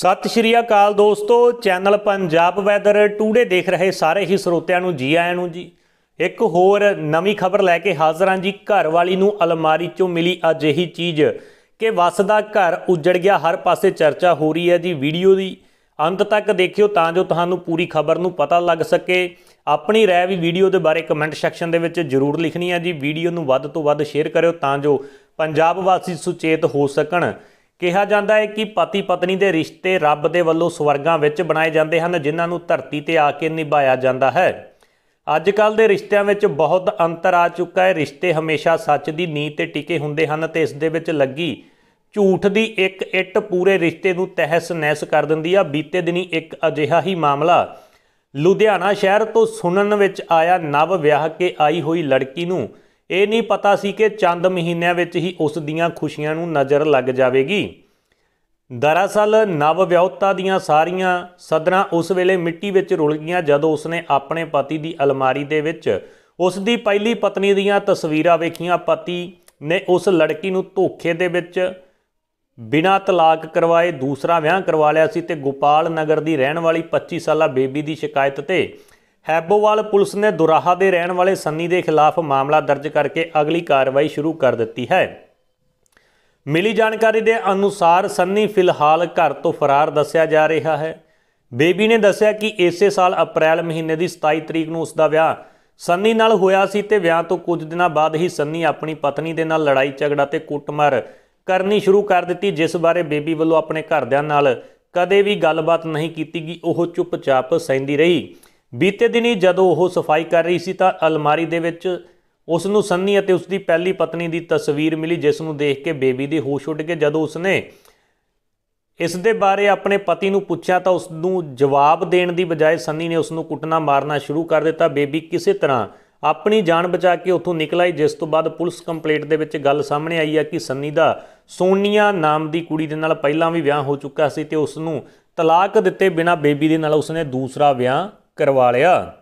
ਸਤਿ ਸ਼੍ਰੀ ਅਕਾਲ ਦੋਸਤੋ channel Punjab weather today ਦੇਖ ਰਹੇ ਸਾਰੇ ਹੀ ਸਰੋਤਿਆਂ ਨੂੰ ਜੀ ਆਇਆਂ ਨੂੰ ਜੀ ਇੱਕ ਹੋਰ ਨਵੀਂ ਖਬਰ ਲੈ ਕੇ ਹਾਜ਼ਰ ਹਾਂ ਜੀ ਘਰ ਵਾਲੀ ਨੂੰ ਅਲਮਾਰੀ ਚੋਂ ਮਿਲੀ ਅਜਿਹੀ ਚੀਜ਼ ਕਿ ਵਸਦਾ ਘਰ ਉਜੜ ਗਿਆ ਹਰ ਪਾਸੇ ਚਰਚਾ ਹੋ ਰਹੀ ਹੈ ਜੀ ਵੀਡੀਓ ਦੀ ਅੰਤ ਤੱਕ ਦੇਖਿਓ ਤਾਂ ਜੋ ਤੁਹਾਨੂੰ ਪੂਰੀ ਖਬਰ ਨੂੰ ਪਤਾ ਲੱਗ ਸਕੇ ਆਪਣੀ رائے ਵੀ ਵੀਡੀਓ ਦੇ ਬਾਰੇ ਕਮੈਂਟ ਸੈਕਸ਼ਨ ਦੇ ਵਿੱਚ ਜਰੂਰ ਲਿਖਣੀ ਹੈ ਜੀ ਵੀਡੀਓ ਨੂੰ ਵੱਧ ਤੋਂ ਵੱਧ ਸ਼ੇਅਰ ਕਰਿਓ ਤਾਂ ਜੋ ਪੰਜਾਬ ਵਾਸੀ ਸੁਚੇਤ ਹੋ ਸਕਣ ਕਿਹਾ ਜਾਂਦਾ ਹੈ ਕਿ ਪਤੀ ਪਤਨੀ ਦੇ ਰਿਸ਼ਤੇ ਰੱਬ ਦੇ ਵੱਲੋਂ ਸਵਰਗਾਂ ਵਿੱਚ ਬਣਾਏ ਜਾਂਦੇ ਹਨ ਜਿਨ੍ਹਾਂ ਨੂੰ ਧਰਤੀ ਤੇ ਆ ਕੇ ਨਿਭਾਇਆ ਜਾਂਦਾ ਹੈ ਅੱਜ ਕੱਲ ਦੇ ਰਿਸ਼ਤਿਆਂ ਵਿੱਚ ਬਹੁਤ ਅੰਤਰ ਆ ਚੁੱਕਾ ਹੈ ਰਿਸ਼ਤੇ ਹਮੇਸ਼ਾ ਸੱਚ ਦੀ ਨੀਂਹ ਤੇ ਟਿਕੇ ਹੁੰਦੇ ਹਨ ਤੇ ਇਸ ਦੇ ਵਿੱਚ ਲੱਗੀ ਝੂਠ ਦੀ ਇੱਕ ਇੱਟ ਪੂਰੇ ਰਿਸ਼ਤੇ ਨੂੰ ਤਹਿਸ ਨਹਿਸ ਕਰ ਦਿੰਦੀ ਆ ਬੀਤੇ ਦਿਨੀ ਇੱਕ ਅਜਿਹਾ ਹੀ ਮਾਮਲਾ ਲੁਧਿਆਣਾ ਸ਼ਹਿਰ ਤੋਂ ਸੁਣਨ ਵਿੱਚ ਆਇਆ ਨਵ ਵਿਆਹ ਕੇ ਆਈ ਹੋਈ ਲੜਕੀ ਨੂੰ ਇਹ ਨਹੀਂ ਪਤਾ ਸੀ ਕਿ ਚੰਦ ਮਹੀਨਿਆਂ ਵਿੱਚ ਹੀ ਉਸ ਦੀਆਂ ਖੁਸ਼ੀਆਂ ਨੂੰ ਨਜ਼ਰ ਲੱਗ ਜਾਵੇਗੀ ਦਰਅਸਲ ਨਵ ਵਿਆਹੁਤਾ ਦੀਆਂ ਸਾਰੀਆਂ ਸਦਰਾਂ ਉਸ ਵੇਲੇ ਮਿੱਟੀ ਵਿੱਚ ਰੁਲ ਗਈਆਂ ਜਦੋਂ ਉਸਨੇ ਆਪਣੇ ਪਤੀ ਦੀ ਅਲਮਾਰੀ ਦੇ ਵਿੱਚ ਉਸ ਦੀ ਪਹਿਲੀ ਪਤਨੀ ਦੀਆਂ ਤਸਵੀਰਾਂ ਵੇਖੀਆਂ ਪਤੀ ਨੇ ਉਸ ਲੜਕੀ ਨੂੰ ਧੋਖੇ ਦੇ ਵਿੱਚ ਬਿਨਾਂ ਤਲਾਕ ਕਰਵਾਏ ਦੂਸਰਾ ਵਿਆਹ ਕਰਵਾ ਲਿਆ ਸੀ ਤੇ ਗੋਪਾਲ ਨਗਰ ਦੀ ਰਹਿਣ ਵਾਲੀ 25 ਸਾਲਾ ਬੇਬੀ ਦੀ ਸ਼ਿਕਾਇਤ ਤੇ ਹੈਬੋਵਾਲ ਪੁਲਿਸ ਨੇ ਦੁਰਾਹਾ ਦੇ ਰਹਿਣ ਵਾਲੇ ਸੰਨੀ ਦੇ ਖਿਲਾਫ ਮਾਮਲਾ ਦਰਜ ਕਰਕੇ ਅਗਲੀ ਕਾਰਵਾਈ ਸ਼ੁਰੂ ਕਰ ਦਿੱਤੀ ਹੈ ਮਿਲੀ ਜਾਣਕਾਰੀ ਦੇ ਅਨੁਸਾਰ ਸੰਨੀ ਫਿਲਹਾਲ ਘਰ ਤੋਂ ਫਰਾਰ ਦੱਸਿਆ ਜਾ ਰਿਹਾ ਹੈ ਬੇਬੀ ਨੇ ਦੱਸਿਆ ਕਿ ਇਸੇ ਸਾਲ ਅਪ੍ਰੈਲ ਮਹੀਨੇ ਦੀ 27 ਤਰੀਕ ਨੂੰ ਉਸ ਦਾ ਵਿਆਹ ਸੰਨੀ ਨਾਲ ਹੋਇਆ ਸੀ ਤੇ ਵਿਆਹ ਤੋਂ ਕੁਝ ਦਿਨਾਂ ਬਾਅਦ ਹੀ ਸੰਨੀ ਆਪਣੀ ਪਤਨੀ ਦੇ ਨਾਲ ਲੜਾਈ ਝਗੜਾ ਤੇ ਕੁੱਟਮਾਰ ਕਰਨੀ ਸ਼ੁਰੂ ਕਰ ਦਿੱਤੀ ਜਿਸ ਬਾਰੇ ਬੇਬੀ ਵੱਲੋਂ ਆਪਣੇ ਘਰਦਿਆਂ ਨਾਲ ਕਦੇ ਵੀ ਗੱਲਬਾਤ ਨਹੀਂ ਕੀਤੀ ਗਈ ਉਹ ਚੁੱਪਚਾਪ ਸਹਿੰਦੀ ਰਹੀ ਬੀਤੇ ਦਿਨੀ ਜਦੋਂ ਉਹ ਸਫਾਈ ਕਰ ਰਹੀ ਸੀ ਤਾਂ ਅਲਮਾਰੀ ਦੇ ਵਿੱਚ ਉਸ ਨੂੰ ਸੰਨੀ ਅਤੇ ਉਸ ਦੀ ਪਹਿਲੀ ਪਤਨੀ ਦੀ ਤਸਵੀਰ ਮਿਲੀ ਜਿਸ ਨੂੰ ਦੇਖ ਕੇ ਬੇਬੀ ਦੇ ਹੋਸ਼ ਉੱਡ ਗਏ ਜਦੋਂ ਉਸਨੇ ਇਸ ਦੇ ਬਾਰੇ ਆਪਣੇ ਪਤੀ ਨੂੰ ਪੁੱਛਿਆ ਤਾਂ ਉਸ ਨੂੰ ਜਵਾਬ ਦੇਣ ਦੀ ਬਜਾਏ ਸੰਨੀ ਨੇ ਉਸ ਨੂੰ ਕੁੱਟਣਾ ਮਾਰਨਾ ਸ਼ੁਰੂ ਕਰ ਦਿੱਤਾ ਬੇਬੀ ਕਿਸੇ ਤਰ੍ਹਾਂ ਆਪਣੀ ਜਾਨ ਬਚਾ ਕੇ ਉੱਥੋਂ ਨਿਕਲ ਆਈ ਜਿਸ ਤੋਂ ਬਾਅਦ ਪੁਲਿਸ ਕੰਪਲੇਂਟ ਦੇ ਵਿੱਚ ਗੱਲ ਸਾਹਮਣੇ ਆਈ ਹੈ ਕਿ ਸੰਨੀ ਦਾ ਸੋਨੀਆ ਨਾਮ ਦੀ ਕੁੜੀ ਦੇ ਨਾਲ ਪਹਿਲਾਂ ਵੀ ਵਿਆਹ ਹੋ ਚੁੱਕਾ ਸੀ ਤੇ ਉਸ ਨੂੰ ਤਲਾਕ ਦਿੱਤੇ ਬਿਨਾ ਬੇਬੀ ਦੇ ਨਾਲ ਉਸਨੇ ਦੂਸਰਾ ਵਿਆਹ ਕਰਵਾ ਲਿਆ